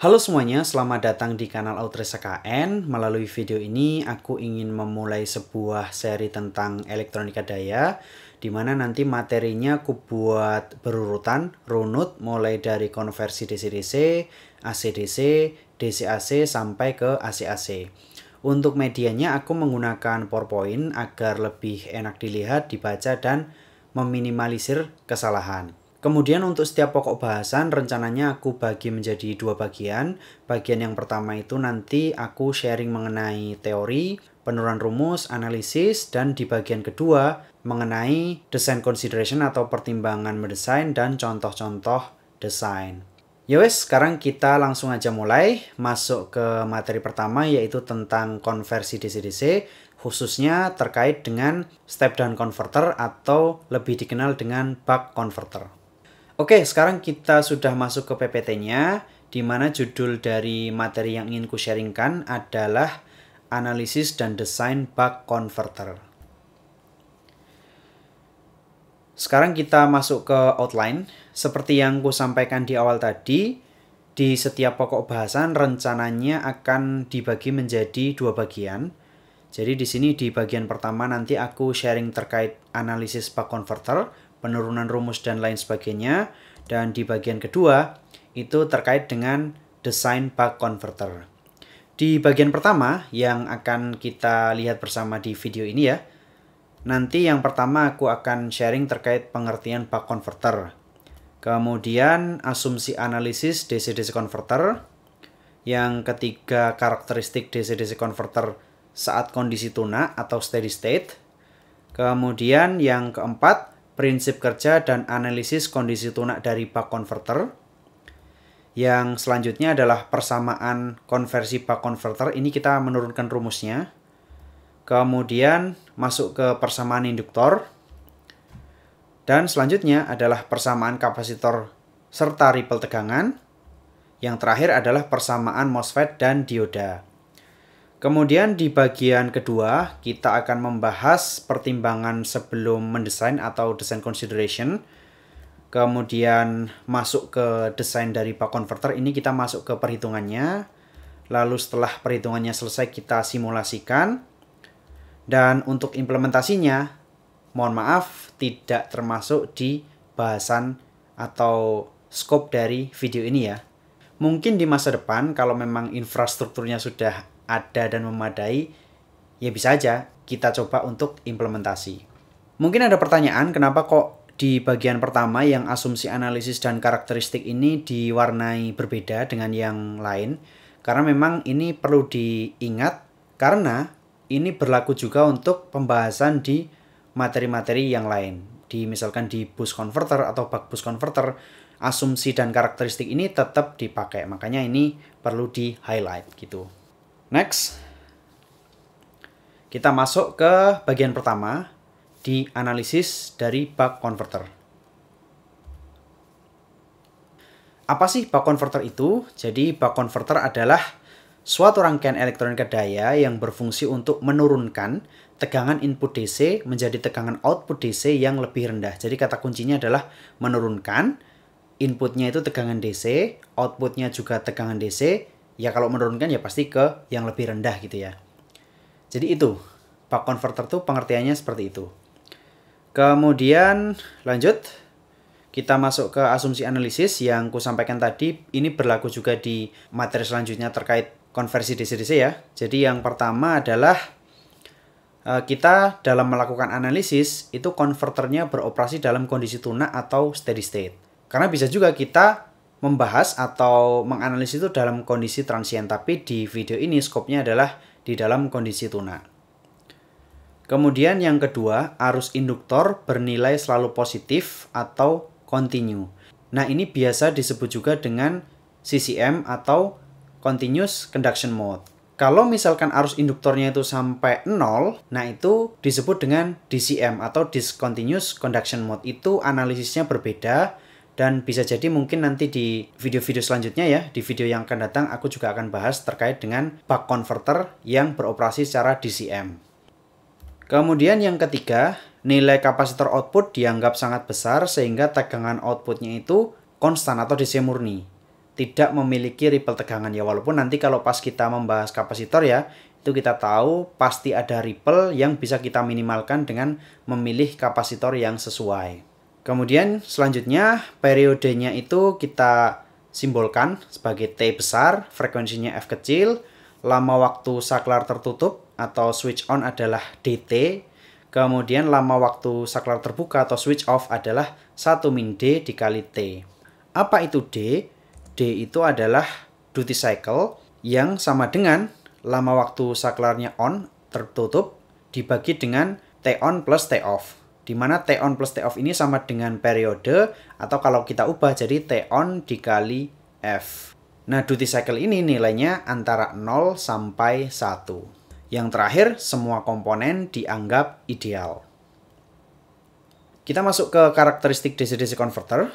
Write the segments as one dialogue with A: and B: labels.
A: Halo semuanya, selamat datang di kanal Outres KN. Melalui video ini, aku ingin memulai sebuah seri tentang elektronika daya, di mana nanti materinya aku buat berurutan, runut, mulai dari konversi DC-DC, AC-DC, DC-AC, sampai ke AC-AC. Untuk medianya, aku menggunakan PowerPoint agar lebih enak dilihat, dibaca, dan meminimalisir kesalahan. Kemudian untuk setiap pokok bahasan rencananya aku bagi menjadi dua bagian. Bagian yang pertama itu nanti aku sharing mengenai teori, penurunan rumus, analisis, dan di bagian kedua mengenai desain consideration atau pertimbangan mendesain dan contoh-contoh desain. Yowes, ya sekarang kita langsung aja mulai masuk ke materi pertama yaitu tentang konversi DC-DC khususnya terkait dengan step down converter atau lebih dikenal dengan buck converter. Oke, sekarang kita sudah masuk ke PPT-nya, di mana judul dari materi yang ingin ku sharingkan adalah analisis dan desain bug converter. Sekarang kita masuk ke outline. Seperti yang ku sampaikan di awal tadi, di setiap pokok bahasan rencananya akan dibagi menjadi dua bagian. Jadi di sini di bagian pertama nanti aku sharing terkait analisis bug converter penurunan rumus dan lain sebagainya. Dan di bagian kedua itu terkait dengan desain bug converter. Di bagian pertama yang akan kita lihat bersama di video ini ya. Nanti yang pertama aku akan sharing terkait pengertian bug converter. Kemudian asumsi analisis DC-DC converter. Yang ketiga karakteristik DC-DC converter saat kondisi tuna atau steady state. Kemudian yang keempat prinsip kerja dan analisis kondisi tunak dari bak converter. Yang selanjutnya adalah persamaan konversi bak converter. Ini kita menurunkan rumusnya. Kemudian masuk ke persamaan induktor. Dan selanjutnya adalah persamaan kapasitor serta ripple tegangan. Yang terakhir adalah persamaan MOSFET dan dioda. Kemudian di bagian kedua, kita akan membahas pertimbangan sebelum mendesain atau design consideration. Kemudian masuk ke desain dari bak converter, ini kita masuk ke perhitungannya. Lalu setelah perhitungannya selesai, kita simulasikan. Dan untuk implementasinya, mohon maaf, tidak termasuk di bahasan atau scope dari video ini ya. Mungkin di masa depan, kalau memang infrastrukturnya sudah ada dan memadai, ya bisa aja kita coba untuk implementasi. Mungkin ada pertanyaan kenapa kok di bagian pertama yang asumsi analisis dan karakteristik ini diwarnai berbeda dengan yang lain karena memang ini perlu diingat karena ini berlaku juga untuk pembahasan di materi-materi yang lain di misalkan di bus converter atau bug bus converter asumsi dan karakteristik ini tetap dipakai makanya ini perlu di highlight gitu Next, kita masuk ke bagian pertama di analisis dari bug converter. Apa sih bug converter itu? Jadi bug converter adalah suatu rangkaian elektronika daya yang berfungsi untuk menurunkan tegangan input DC menjadi tegangan output DC yang lebih rendah. Jadi kata kuncinya adalah menurunkan inputnya itu tegangan DC, outputnya juga tegangan DC, ya kalau menurunkan ya pasti ke yang lebih rendah gitu ya. Jadi itu, pak converter tuh pengertiannya seperti itu. Kemudian lanjut kita masuk ke asumsi analisis yang ku sampaikan tadi. Ini berlaku juga di materi selanjutnya terkait konversi DC-DC ya. Jadi yang pertama adalah e, kita dalam melakukan analisis itu konverternya beroperasi dalam kondisi tunak atau steady state. Karena bisa juga kita membahas atau menganalisis itu dalam kondisi transient, tapi di video ini skopnya adalah di dalam kondisi tuna. Kemudian yang kedua, arus induktor bernilai selalu positif atau continue. Nah, ini biasa disebut juga dengan CCM atau continuous conduction mode. Kalau misalkan arus induktornya itu sampai 0, nah itu disebut dengan DCM atau discontinuous conduction mode. Itu analisisnya berbeda dan bisa jadi mungkin nanti di video-video selanjutnya ya, di video yang akan datang aku juga akan bahas terkait dengan buck converter yang beroperasi secara DCM. Kemudian yang ketiga, nilai kapasitor output dianggap sangat besar sehingga tegangan outputnya itu konstan atau DC murni. Tidak memiliki ripple tegangan ya, walaupun nanti kalau pas kita membahas kapasitor ya, itu kita tahu pasti ada ripple yang bisa kita minimalkan dengan memilih kapasitor yang sesuai. Kemudian selanjutnya periodenya itu kita simbolkan sebagai T besar, frekuensinya F kecil, lama waktu saklar tertutup atau switch on adalah DT, kemudian lama waktu saklar terbuka atau switch off adalah 1 min D dikali T. Apa itu D? D itu adalah duty cycle yang sama dengan lama waktu saklarnya on tertutup dibagi dengan T on plus T off di mana T on plus T off ini sama dengan periode atau kalau kita ubah jadi T on dikali F. Nah, duty cycle ini nilainya antara 0 sampai 1. Yang terakhir, semua komponen dianggap ideal. Kita masuk ke karakteristik DC-DC converter.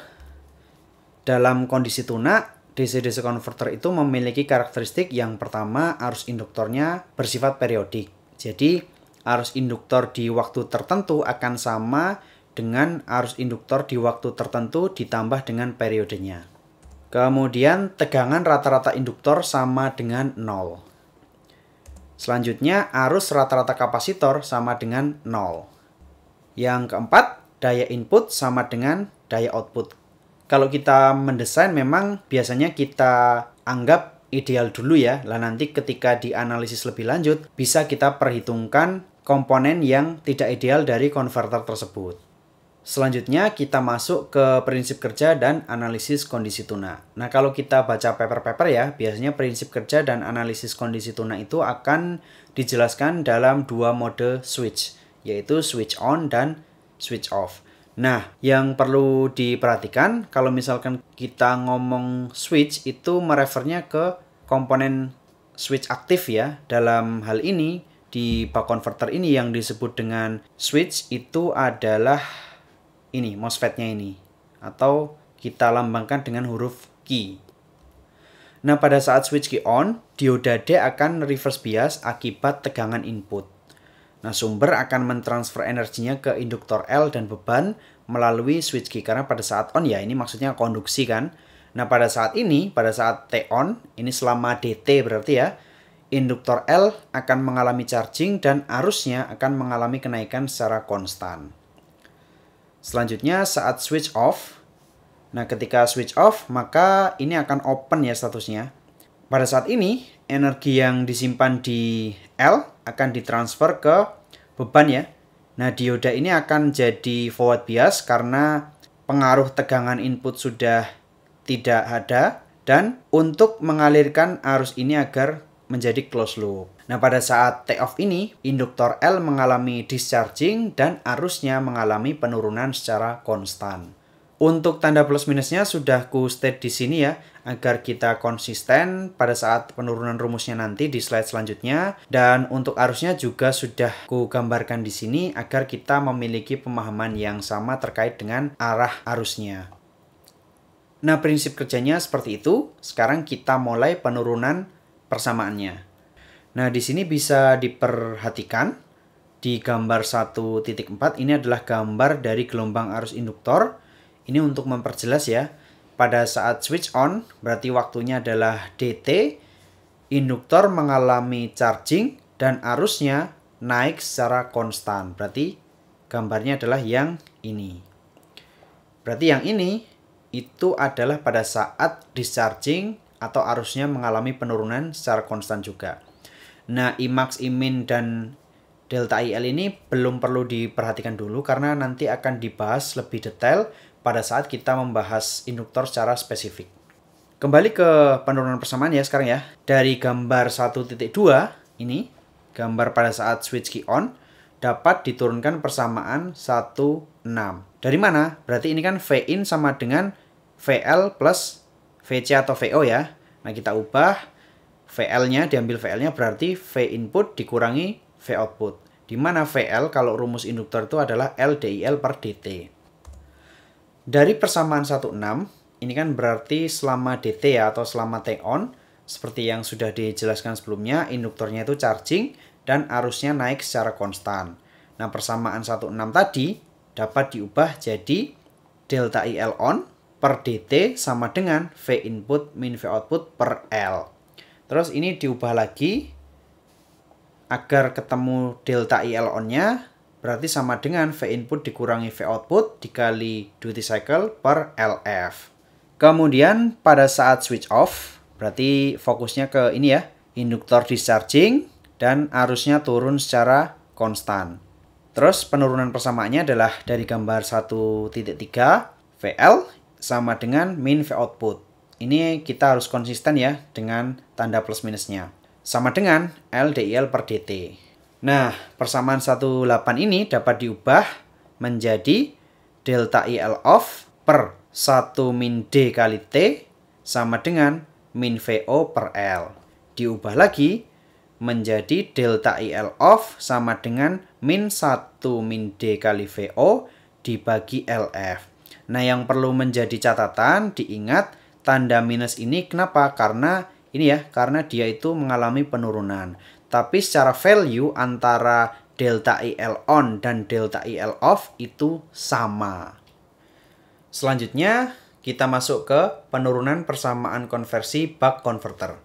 A: Dalam kondisi tuna, DC-DC converter itu memiliki karakteristik yang pertama arus induktornya bersifat periodik. Jadi, arus induktor di waktu tertentu akan sama dengan arus induktor di waktu tertentu ditambah dengan periodenya. Kemudian tegangan rata-rata induktor sama dengan 0. Selanjutnya arus rata-rata kapasitor sama dengan 0. Yang keempat, daya input sama dengan daya output. Kalau kita mendesain memang biasanya kita anggap ideal dulu ya. Lah nanti ketika dianalisis lebih lanjut bisa kita perhitungkan komponen yang tidak ideal dari konverter tersebut. Selanjutnya kita masuk ke prinsip kerja dan analisis kondisi tuna. Nah kalau kita baca paper-paper ya, biasanya prinsip kerja dan analisis kondisi tuna itu akan dijelaskan dalam dua mode switch, yaitu switch on dan switch off. Nah, yang perlu diperhatikan kalau misalkan kita ngomong switch itu merefernya ke komponen switch aktif ya. Dalam hal ini di buck converter ini yang disebut dengan switch itu adalah ini MOSFET-nya ini atau kita lambangkan dengan huruf Q. Nah, pada saat switch key on, dioda D akan reverse bias akibat tegangan input. Nah, sumber akan mentransfer energinya ke induktor L dan beban melalui switch key karena pada saat on ya ini maksudnya konduksi kan. Nah, pada saat ini, pada saat T on, ini selama DT berarti ya, induktor L akan mengalami charging dan arusnya akan mengalami kenaikan secara konstan. Selanjutnya saat switch off, nah ketika switch off maka ini akan open ya statusnya. Pada saat ini energi yang disimpan di L akan ditransfer ke beban ya. Nah dioda ini akan jadi forward bias karena pengaruh tegangan input sudah tidak ada dan untuk mengalirkan arus ini agar menjadi closed loop. Nah, pada saat take off ini, induktor L mengalami discharging dan arusnya mengalami penurunan secara konstan. Untuk tanda plus minusnya sudah ku state di sini ya, agar kita konsisten pada saat penurunan rumusnya nanti di slide selanjutnya. Dan untuk arusnya juga sudah ku gambarkan di sini agar kita memiliki pemahaman yang sama terkait dengan arah arusnya. Nah, prinsip kerjanya seperti itu. Sekarang kita mulai penurunan persamaannya. Nah, di sini bisa diperhatikan di gambar 1.4 ini adalah gambar dari gelombang arus induktor. Ini untuk memperjelas ya. Pada saat switch on berarti waktunya adalah DT. Induktor mengalami charging dan arusnya naik secara konstan. Berarti gambarnya adalah yang ini. Berarti yang ini itu adalah pada saat discharging atau arusnya mengalami penurunan secara konstan juga. Nah, IMAX, IMIN, dan Delta IL ini belum perlu diperhatikan dulu karena nanti akan dibahas lebih detail pada saat kita membahas induktor secara spesifik. Kembali ke penurunan persamaan ya sekarang ya. Dari gambar 1.2 ini, gambar pada saat switch key on, dapat diturunkan persamaan 1,6. Dari mana? Berarti ini kan V in sama dengan VL plus VC atau VO ya. Nah, kita ubah VL-nya, diambil VL-nya berarti V input dikurangi V output. Di mana VL kalau rumus induktor itu adalah L DIL per DT. Dari persamaan 16, ini kan berarti selama DT ya, atau selama T on, seperti yang sudah dijelaskan sebelumnya, induktornya itu charging dan arusnya naik secara konstan. Nah, persamaan 16 tadi dapat diubah jadi delta IL on per DT sama dengan V input min V output per L. Terus ini diubah lagi agar ketemu delta IL on-nya berarti sama dengan V input dikurangi V output dikali duty cycle per LF. Kemudian pada saat switch off, berarti fokusnya ke ini ya, induktor discharging dan arusnya turun secara konstan. Terus penurunan persamaannya adalah dari gambar 1.3 VL sama dengan min V output. Ini kita harus konsisten ya dengan tanda plus minusnya. Sama dengan LDL per DT. Nah, persamaan 18 ini dapat diubah menjadi delta IL off per 1 min D kali T sama dengan min VO per L. Diubah lagi menjadi delta IL off sama dengan min 1 min D kali VO dibagi LF. Nah, yang perlu menjadi catatan diingat tanda minus ini kenapa? Karena ini ya, karena dia itu mengalami penurunan. Tapi secara value antara delta IL on dan delta IL off itu sama. Selanjutnya, kita masuk ke penurunan persamaan konversi buck converter.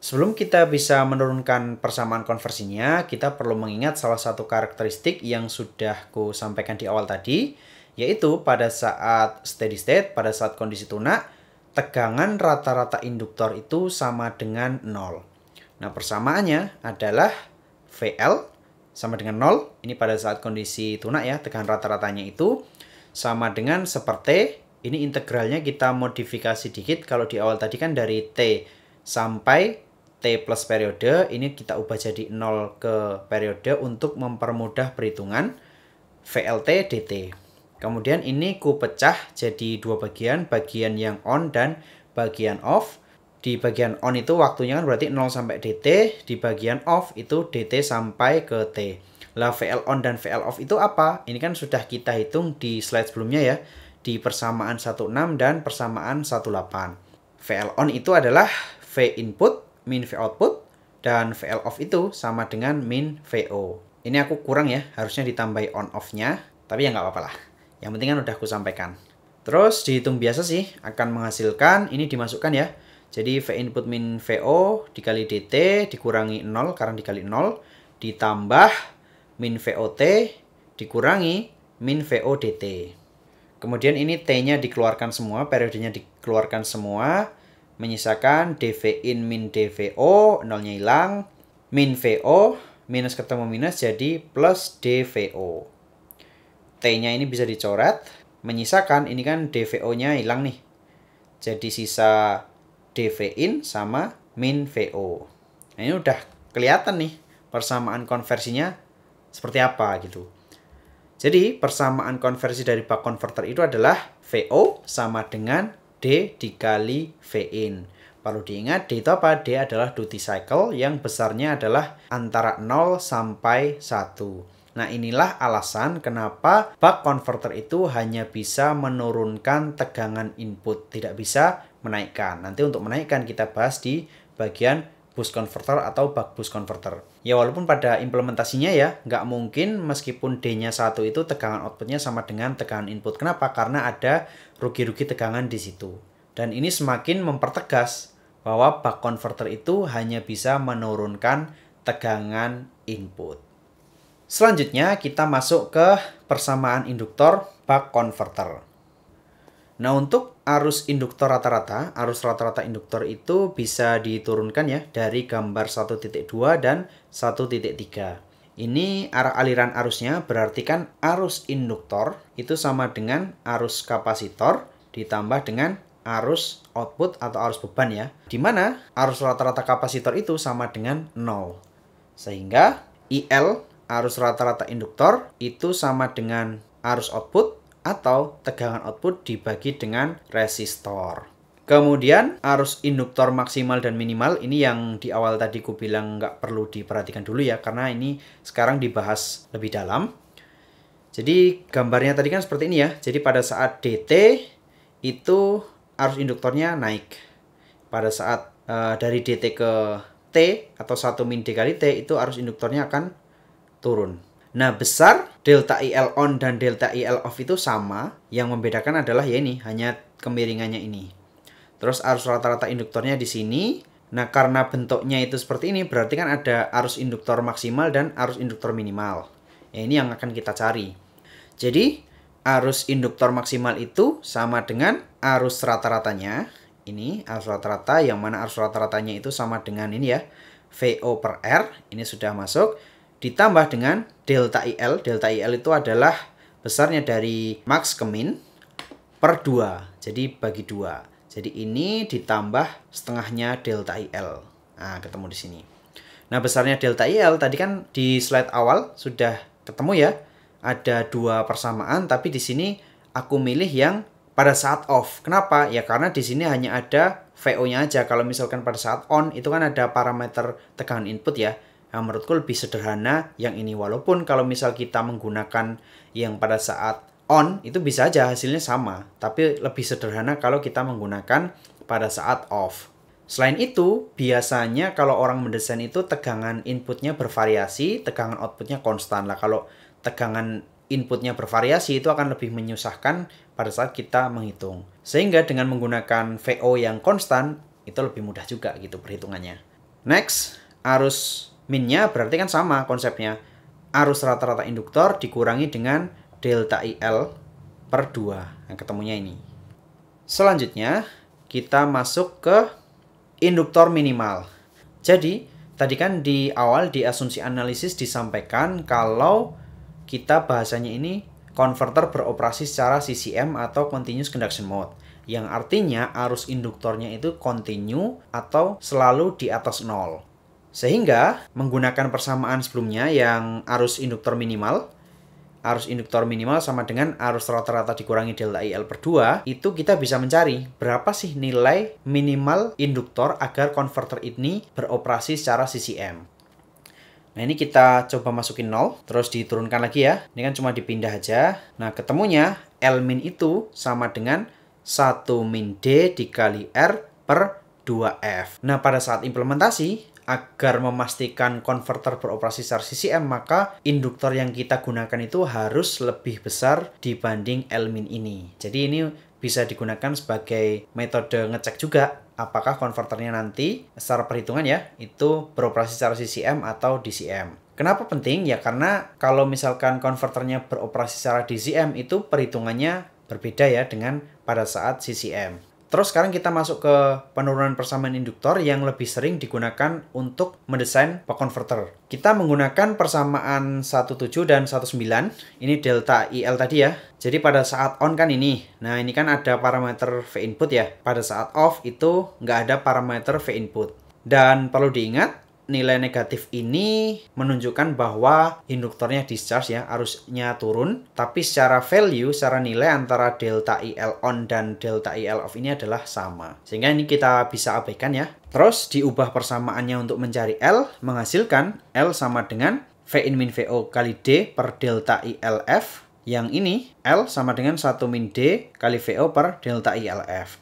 A: Sebelum kita bisa menurunkan persamaan konversinya, kita perlu mengingat salah satu karakteristik yang sudah ku sampaikan di awal tadi, yaitu pada saat steady state, pada saat kondisi tuna, tegangan rata-rata induktor itu sama dengan 0. Nah, persamaannya adalah VL sama dengan 0. Ini pada saat kondisi tuna ya, tegangan rata-ratanya itu sama dengan seperti ini integralnya kita modifikasi dikit kalau di awal tadi kan dari T sampai T plus periode ini kita ubah jadi 0 ke periode untuk mempermudah perhitungan VLT DT. Kemudian ini ku pecah jadi dua bagian, bagian yang on dan bagian off. Di bagian on itu waktunya kan berarti 0 sampai DT, di bagian off itu DT sampai ke T. Lah VL on dan VL off itu apa? Ini kan sudah kita hitung di slide sebelumnya ya, di persamaan 16 dan persamaan 18. VL on itu adalah V input min V output dan VL off itu sama dengan min VO. Ini aku kurang ya, harusnya ditambahi on off-nya, tapi ya nggak apa-apa lah. Yang penting kan udah aku sampaikan. Terus dihitung biasa sih akan menghasilkan ini dimasukkan ya. Jadi V input min VO dikali DT dikurangi 0 karena dikali 0 ditambah min VOT dikurangi min dt. Kemudian ini T-nya dikeluarkan semua, periodenya dikeluarkan semua, menyisakan DV in min DVO, nolnya hilang, min VO, minus ketemu minus jadi plus DVO. T-nya ini bisa dicoret, menyisakan ini kan DVO-nya hilang nih. Jadi sisa DVO-in sama min VO. Nah, ini udah kelihatan nih persamaan konversinya seperti apa gitu. Jadi persamaan konversi dari bak konverter itu adalah VO sama dengan D dikali VO-in. Perlu diingat D itu apa? D adalah duty cycle yang besarnya adalah antara 0 sampai 1. Nah inilah alasan kenapa buck converter itu hanya bisa menurunkan tegangan input, tidak bisa menaikkan. Nanti untuk menaikkan kita bahas di bagian boost converter atau buck boost converter. Ya walaupun pada implementasinya ya nggak mungkin meskipun D-nya satu itu tegangan outputnya sama dengan tegangan input. Kenapa? Karena ada rugi-rugi tegangan di situ. Dan ini semakin mempertegas bahwa buck converter itu hanya bisa menurunkan tegangan input. Selanjutnya kita masuk ke persamaan induktor bak converter. Nah untuk arus induktor rata-rata, arus rata-rata induktor itu bisa diturunkan ya dari gambar 1.2 dan 1.3. Ini arah aliran arusnya berarti kan arus induktor itu sama dengan arus kapasitor ditambah dengan arus output atau arus beban ya. Dimana arus rata-rata kapasitor itu sama dengan 0. Sehingga IL arus rata-rata induktor itu sama dengan arus output atau tegangan output dibagi dengan resistor. Kemudian arus induktor maksimal dan minimal ini yang di awal tadi ku bilang nggak perlu diperhatikan dulu ya karena ini sekarang dibahas lebih dalam. Jadi gambarnya tadi kan seperti ini ya. Jadi pada saat DT itu arus induktornya naik. Pada saat uh, dari DT ke T atau 1 min dikali T itu arus induktornya akan turun. Nah, besar delta IL on dan delta IL off itu sama. Yang membedakan adalah ya ini, hanya kemiringannya ini. Terus arus rata-rata induktornya di sini. Nah, karena bentuknya itu seperti ini, berarti kan ada arus induktor maksimal dan arus induktor minimal. Ya, ini yang akan kita cari. Jadi, arus induktor maksimal itu sama dengan arus rata-ratanya. Ini arus rata-rata, yang mana arus rata-ratanya itu sama dengan ini ya. VO per R, ini sudah masuk ditambah dengan delta IL. Delta IL itu adalah besarnya dari max ke min per 2. Jadi bagi 2. Jadi ini ditambah setengahnya delta IL. Nah, ketemu di sini. Nah, besarnya delta IL tadi kan di slide awal sudah ketemu ya. Ada dua persamaan, tapi di sini aku milih yang pada saat off. Kenapa? Ya karena di sini hanya ada VO-nya aja. Kalau misalkan pada saat on itu kan ada parameter tekanan input ya. Nah, menurutku lebih sederhana yang ini walaupun kalau misal kita menggunakan yang pada saat on itu bisa aja hasilnya sama, tapi lebih sederhana kalau kita menggunakan pada saat off. Selain itu, biasanya kalau orang mendesain itu tegangan inputnya bervariasi, tegangan outputnya konstan lah. Kalau tegangan inputnya bervariasi itu akan lebih menyusahkan pada saat kita menghitung. Sehingga dengan menggunakan VO yang konstan itu lebih mudah juga gitu perhitungannya. Next, arus Minnya berarti kan sama konsepnya. Arus rata-rata induktor dikurangi dengan delta IL per 2. yang nah, ketemunya ini. Selanjutnya, kita masuk ke induktor minimal. Jadi, tadi kan di awal di asumsi analisis disampaikan kalau kita bahasanya ini konverter beroperasi secara CCM atau continuous conduction mode yang artinya arus induktornya itu continue atau selalu di atas nol. Sehingga menggunakan persamaan sebelumnya yang arus induktor minimal, arus induktor minimal sama dengan arus rata-rata dikurangi delta IL per 2, itu kita bisa mencari berapa sih nilai minimal induktor agar konverter ini beroperasi secara CCM. Nah ini kita coba masukin 0, terus diturunkan lagi ya. Ini kan cuma dipindah aja. Nah ketemunya L min itu sama dengan 1 min D dikali R per 2F. Nah pada saat implementasi, agar memastikan konverter beroperasi secara CCM maka induktor yang kita gunakan itu harus lebih besar dibanding Elmin ini. Jadi ini bisa digunakan sebagai metode ngecek juga apakah konverternya nanti secara perhitungan ya itu beroperasi secara CCM atau DCM. Kenapa penting? Ya karena kalau misalkan konverternya beroperasi secara DCM itu perhitungannya berbeda ya dengan pada saat CCM. Terus sekarang kita masuk ke penurunan persamaan induktor yang lebih sering digunakan untuk mendesain converter. Kita menggunakan persamaan 17 dan 19, ini delta IL tadi ya. Jadi pada saat on kan ini, nah ini kan ada parameter V input ya. Pada saat off itu nggak ada parameter V input. Dan perlu diingat, nilai negatif ini menunjukkan bahwa induktornya discharge ya, arusnya turun. Tapi secara value, secara nilai antara delta IL on dan delta IL off ini adalah sama. Sehingga ini kita bisa abaikan ya. Terus diubah persamaannya untuk mencari L, menghasilkan L sama dengan V in min VO kali D per delta ILF. Yang ini L sama dengan 1 min D kali VO per delta ILF.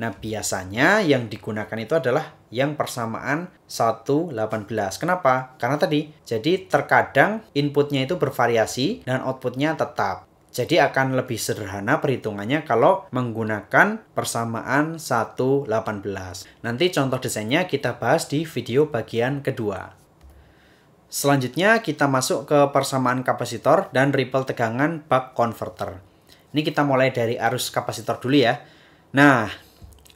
A: Nah, biasanya yang digunakan itu adalah yang persamaan 118. Kenapa? Karena tadi, jadi terkadang inputnya itu bervariasi dan outputnya tetap. Jadi akan lebih sederhana perhitungannya kalau menggunakan persamaan 118. Nanti contoh desainnya kita bahas di video bagian kedua. Selanjutnya kita masuk ke persamaan kapasitor dan ripple tegangan buck converter. Ini kita mulai dari arus kapasitor dulu ya. Nah,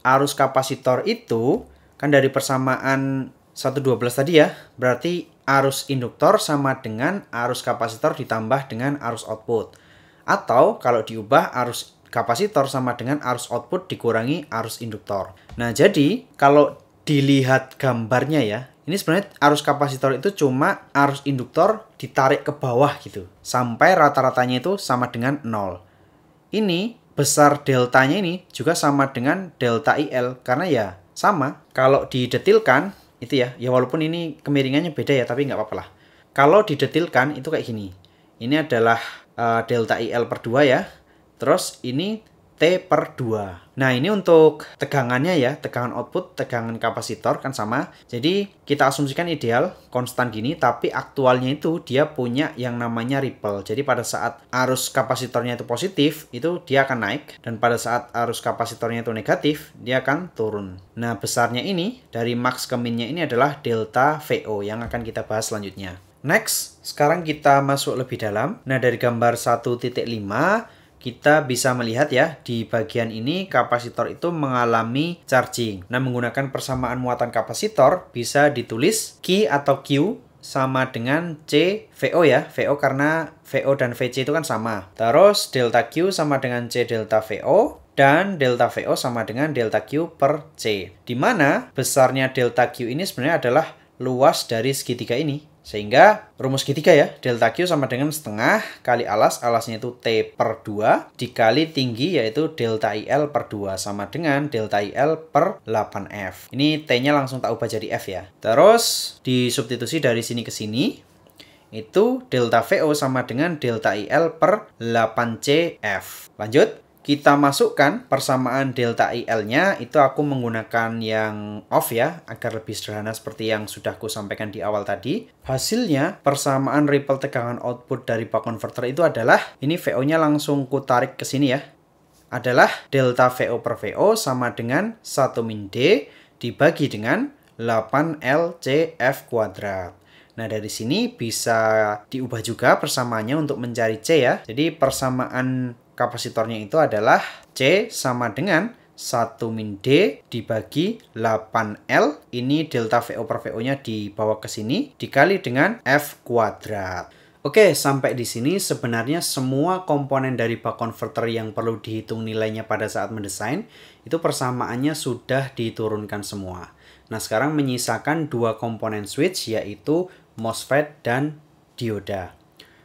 A: arus kapasitor itu kan dari persamaan 112 tadi ya, berarti arus induktor sama dengan arus kapasitor ditambah dengan arus output. Atau kalau diubah arus kapasitor sama dengan arus output dikurangi arus induktor. Nah, jadi kalau dilihat gambarnya ya, ini sebenarnya arus kapasitor itu cuma arus induktor ditarik ke bawah gitu. Sampai rata-ratanya itu sama dengan 0. Ini besar deltanya ini juga sama dengan delta IL karena ya sama. Kalau didetilkan itu ya, ya walaupun ini kemiringannya beda ya, tapi nggak apa-apa lah. Kalau didetilkan itu kayak gini. Ini adalah uh, delta IL per 2 ya. Terus ini per 2. Nah ini untuk tegangannya ya, tegangan output, tegangan kapasitor kan sama. Jadi kita asumsikan ideal, konstan gini, tapi aktualnya itu dia punya yang namanya ripple. Jadi pada saat arus kapasitornya itu positif, itu dia akan naik. Dan pada saat arus kapasitornya itu negatif, dia akan turun. Nah besarnya ini, dari max ke minnya ini adalah delta VO yang akan kita bahas selanjutnya. Next, sekarang kita masuk lebih dalam. Nah, dari gambar 1.5, kita bisa melihat ya di bagian ini kapasitor itu mengalami charging. Nah, menggunakan persamaan muatan kapasitor bisa ditulis Q atau Q sama dengan C VO ya. VO karena VO dan VC itu kan sama. Terus delta Q sama dengan C delta VO dan delta VO sama dengan delta Q per C. Di mana besarnya delta Q ini sebenarnya adalah luas dari segitiga ini. Sehingga rumus ketiga ya, delta Q sama dengan setengah kali alas, alasnya itu T per 2 dikali tinggi yaitu delta IL per 2 sama dengan delta IL per 8F. Ini T-nya langsung tak ubah jadi F ya. Terus disubstitusi dari sini ke sini, itu delta VO sama dengan delta IL per 8CF. Lanjut kita masukkan persamaan delta IL-nya itu aku menggunakan yang off ya agar lebih sederhana seperti yang sudah aku sampaikan di awal tadi. Hasilnya persamaan ripple tegangan output dari buck converter itu adalah ini VO-nya langsung ku tarik ke sini ya. Adalah delta VO per VO sama dengan 1 min D dibagi dengan 8 LCF kuadrat. Nah, dari sini bisa diubah juga persamaannya untuk mencari C ya. Jadi persamaan kapasitornya itu adalah C sama dengan 1 min D dibagi 8L. Ini delta VO per VO-nya dibawa ke sini dikali dengan F kuadrat. Oke, sampai di sini sebenarnya semua komponen dari bak converter yang perlu dihitung nilainya pada saat mendesain itu persamaannya sudah diturunkan semua. Nah, sekarang menyisakan dua komponen switch yaitu MOSFET dan dioda.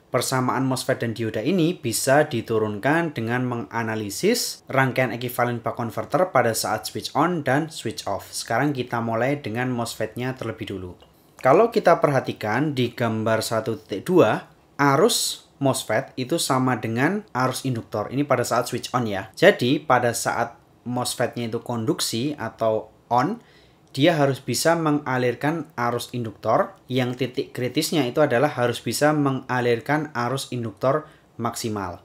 A: Persamaan MOSFET dan dioda ini bisa diturunkan dengan menganalisis rangkaian ekivalen buck converter pada saat switch on dan switch off. Sekarang kita mulai dengan MOSFET-nya terlebih dulu. Kalau kita perhatikan di gambar 1.2, arus MOSFET itu sama dengan arus induktor. Ini pada saat switch on ya. Jadi pada saat MOSFET-nya itu konduksi atau on, dia harus bisa mengalirkan arus induktor yang titik kritisnya itu adalah harus bisa mengalirkan arus induktor maksimal.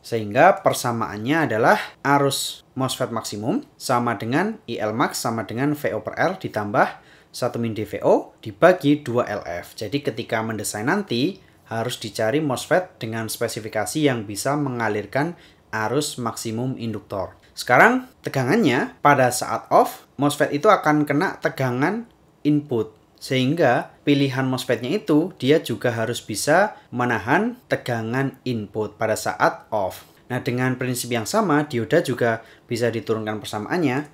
A: Sehingga persamaannya adalah arus MOSFET maksimum sama dengan IL max sama dengan VO per L ditambah 1 min DVO dibagi 2 LF. Jadi ketika mendesain nanti harus dicari MOSFET dengan spesifikasi yang bisa mengalirkan arus maksimum induktor. Sekarang tegangannya pada saat off, MOSFET itu akan kena tegangan input. Sehingga pilihan MOSFET-nya itu dia juga harus bisa menahan tegangan input pada saat off. Nah, dengan prinsip yang sama, dioda juga bisa diturunkan persamaannya.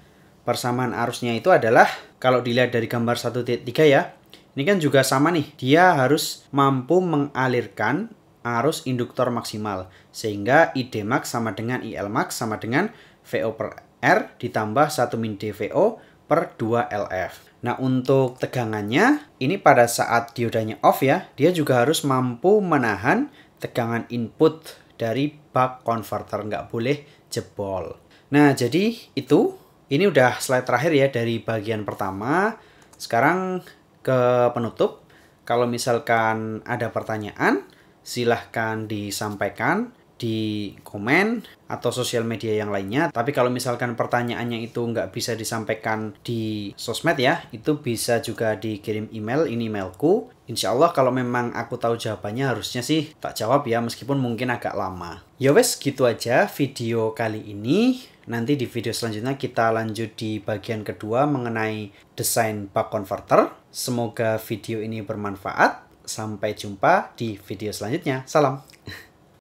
A: Persamaan arusnya itu adalah kalau dilihat dari gambar 1.3 ya, ini kan juga sama nih, dia harus mampu mengalirkan arus induktor maksimal sehingga ID max sama dengan IL max sama dengan VO per R ditambah 1 min DVO per 2 LF. Nah, untuk tegangannya, ini pada saat diodanya off ya, dia juga harus mampu menahan tegangan input dari bak converter, nggak boleh jebol. Nah, jadi itu, ini udah slide terakhir ya dari bagian pertama. Sekarang ke penutup, kalau misalkan ada pertanyaan, silahkan disampaikan di komen atau sosial media yang lainnya. Tapi kalau misalkan pertanyaannya itu nggak bisa disampaikan di sosmed ya, itu bisa juga dikirim email, ini emailku. Insya Allah kalau memang aku tahu jawabannya harusnya sih tak jawab ya, meskipun mungkin agak lama. Ya wes gitu aja video kali ini. Nanti di video selanjutnya kita lanjut di bagian kedua mengenai desain bug converter. Semoga video ini bermanfaat. Sampai jumpa di video selanjutnya. Salam.